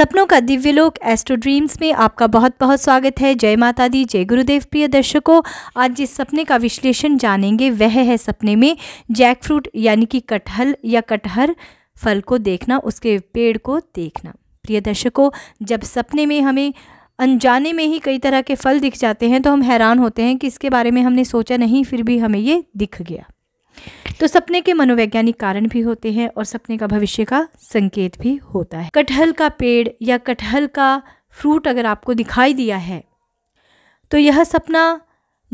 सपनों का दिव्य लोक एस्ट्रो ड्रीम्स में आपका बहुत बहुत स्वागत है जय माता दी जय गुरुदेव प्रिय दर्शकों आज जिस सपने का विश्लेषण जानेंगे वह है सपने में जैकफ्रूट यानी कि कटहल या कटहर फल को देखना उसके पेड़ को देखना प्रिय दर्शकों जब सपने में हमें अनजाने में ही कई तरह के फल दिख जाते हैं तो हम हैरान होते हैं कि इसके बारे में हमने सोचा नहीं फिर भी हमें ये दिख गया तो सपने के मनोवैज्ञानिक कारण भी होते हैं और सपने का भविष्य का संकेत भी होता है कटहल का पेड़ या कटहल का फ्रूट अगर आपको दिखाई दिया है तो यह सपना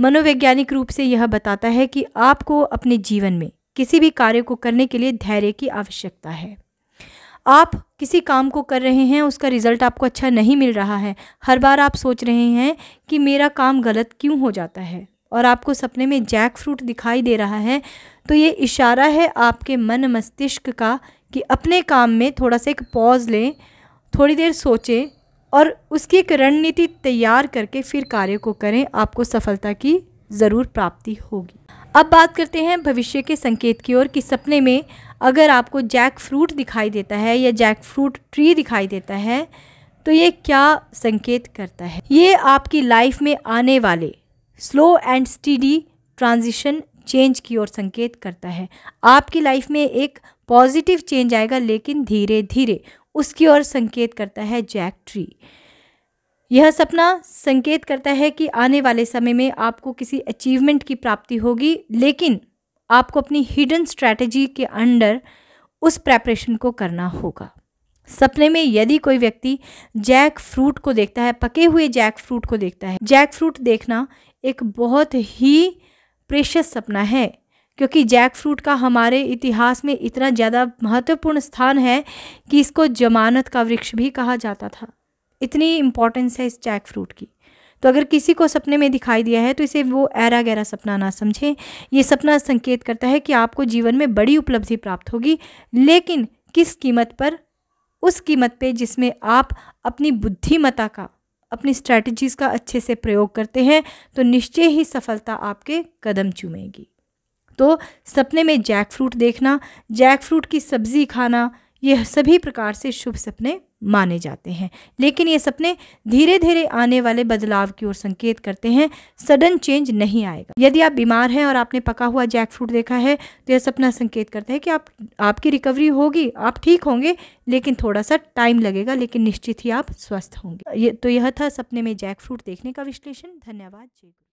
मनोवैज्ञानिक रूप से यह बताता है कि आपको अपने जीवन में किसी भी कार्य को करने के लिए धैर्य की आवश्यकता है आप किसी काम को कर रहे हैं उसका रिज़ल्ट आपको अच्छा नहीं मिल रहा है हर बार आप सोच रहे हैं कि मेरा काम गलत क्यों हो जाता है और आपको सपने में जैक फ्रूट दिखाई दे रहा है तो ये इशारा है आपके मन मस्तिष्क का कि अपने काम में थोड़ा सा एक पॉज लें थोड़ी देर सोचें और उसकी एक रणनीति तैयार करके फिर कार्य को करें आपको सफलता की ज़रूर प्राप्ति होगी अब बात करते हैं भविष्य के संकेत की ओर कि सपने में अगर आपको जैक फ्रूट दिखाई देता है या जैक फ्रूट ट्री दिखाई देता है तो ये क्या संकेत करता है ये आपकी लाइफ में आने वाले slow and steady transition change की ओर संकेत करता है आपकी लाइफ में एक पॉजिटिव चेंज आएगा लेकिन धीरे धीरे उसकी ओर संकेत करता है जैक ट्री यह सपना संकेत करता है कि आने वाले समय में आपको किसी अचीवमेंट की प्राप्ति होगी लेकिन आपको अपनी हिडन स्ट्रैटेजी के अंडर उस प्रेपरेशन को करना होगा सपने में यदि कोई व्यक्ति जैक फ्रूट को देखता है पके हुए जैक फ्रूट को देखता है जैक फ्रूट देखना एक बहुत ही प्रेशस सपना है क्योंकि जैक फ्रूट का हमारे इतिहास में इतना ज़्यादा महत्वपूर्ण स्थान है कि इसको जमानत का वृक्ष भी कहा जाता था इतनी इम्पॉर्टेंस है इस जैक फ्रूट की तो अगर किसी को सपने में दिखाई दिया है तो इसे वो ऐरा गहरा सपना ना समझें ये सपना संकेत करता है कि आपको जीवन में बड़ी उपलब्धि प्राप्त होगी लेकिन किस कीमत पर उस कीमत पे जिसमें आप अपनी बुद्धिमता का अपनी स्ट्रैटेजीज का अच्छे से प्रयोग करते हैं तो निश्चय ही सफलता आपके कदम चूमेगी तो सपने में जैक फ्रूट देखना जैक फ्रूट की सब्ज़ी खाना यह सभी प्रकार से शुभ सपने माने जाते हैं लेकिन ये सपने धीरे धीरे आने वाले बदलाव की ओर संकेत करते हैं सडन चेंज नहीं आएगा यदि आप बीमार हैं और आपने पका हुआ जैक फ्रूट देखा है तो यह सपना संकेत करता है कि आप आपकी रिकवरी होगी आप ठीक होंगे लेकिन थोड़ा सा टाइम लगेगा लेकिन निश्चित ही आप स्वस्थ होंगे ये तो यह था सपने में जैक फ्रूट देखने का विश्लेषण धन्यवाद जी